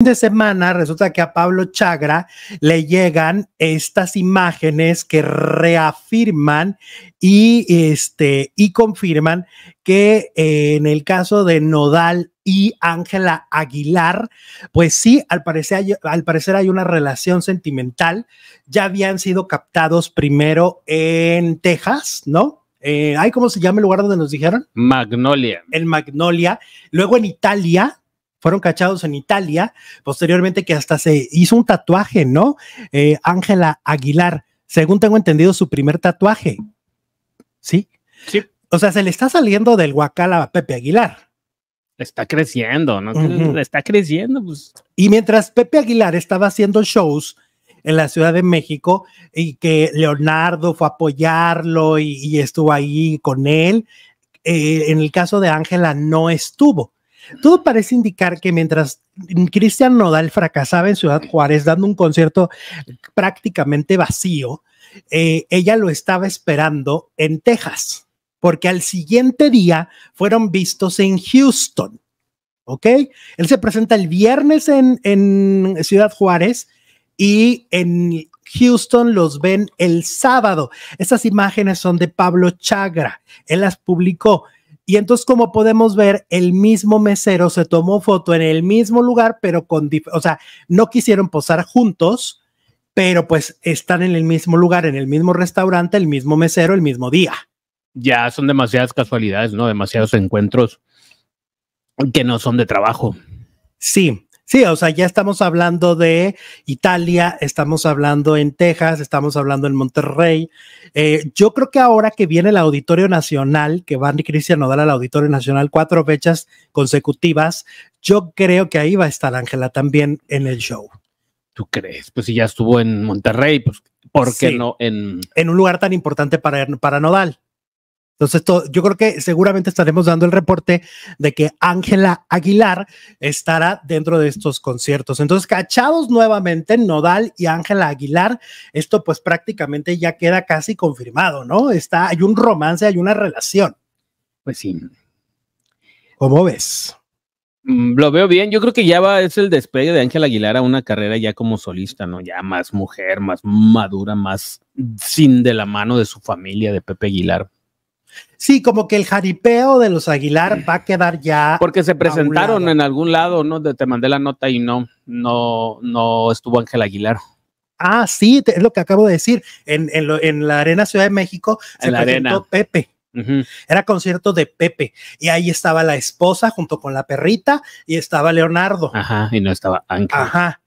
de semana resulta que a Pablo Chagra le llegan estas imágenes que reafirman y, este, y confirman que eh, en el caso de Nodal y Ángela Aguilar, pues sí, al parecer, hay, al parecer hay una relación sentimental. Ya habían sido captados primero en Texas, ¿no? Eh, ¿Cómo se llama el lugar donde nos dijeron? Magnolia. El Magnolia. Luego en Italia, fueron cachados en Italia, posteriormente que hasta se hizo un tatuaje, ¿no? Eh, Ángela Aguilar, según tengo entendido, su primer tatuaje. ¿Sí? Sí. O sea, se le está saliendo del guacala a Pepe Aguilar. Está creciendo, ¿no? Está creciendo, pues. Y mientras Pepe Aguilar estaba haciendo shows en la Ciudad de México y que Leonardo fue a apoyarlo y, estuvo ahí con él, eh, en el caso de Ángela no estuvo todo parece indicar que mientras Cristian Nodal fracasaba en Ciudad Juárez dando un concierto prácticamente vacío, eh, ella lo estaba esperando en Texas, porque al siguiente día fueron vistos en Houston. ¿Ok? Él se presenta el viernes en, en Ciudad Juárez y en Houston los ven el sábado. Estas imágenes son de Pablo Chagra. Él las publicó. Y entonces, como podemos ver, el mismo mesero se tomó foto en el mismo lugar, pero con, o sea, no quisieron posar juntos, pero pues están en el mismo lugar, en el mismo restaurante, el mismo mesero, el mismo día. Ya son demasiadas casualidades, ¿no? Demasiados encuentros que no son de trabajo. Sí, Sí, o sea, ya estamos hablando de Italia, estamos hablando en Texas, estamos hablando en Monterrey. Eh, yo creo que ahora que viene el Auditorio Nacional, que van Cristian Nodal al Auditorio Nacional cuatro fechas consecutivas, yo creo que ahí va a estar Ángela también en el show. ¿Tú crees? Pues si ya estuvo en Monterrey, pues ¿por qué no en... En un lugar tan importante para, para Nodal. Entonces, yo creo que seguramente estaremos dando el reporte de que Ángela Aguilar estará dentro de estos conciertos. Entonces, cachados nuevamente, Nodal y Ángela Aguilar, esto pues prácticamente ya queda casi confirmado, ¿no? Está, hay un romance, hay una relación. Pues sí. ¿Cómo ves? Mm, lo veo bien, yo creo que ya va, es el despegue de Ángela Aguilar a una carrera ya como solista, ¿no? Ya más mujer, más madura, más sin de la mano de su familia, de Pepe Aguilar. Sí, como que el jaripeo de los Aguilar va a quedar ya. Porque se presentaron en algún lado, ¿no? Te mandé la nota y no, no, no estuvo Ángel Aguilar. Ah, sí, es lo que acabo de decir. En, la Arena Ciudad de México en se la presentó arena. Pepe. Era concierto de Pepe. Y ahí estaba la esposa junto con la perrita y estaba Leonardo. Ajá, y no estaba Ángel. Ajá.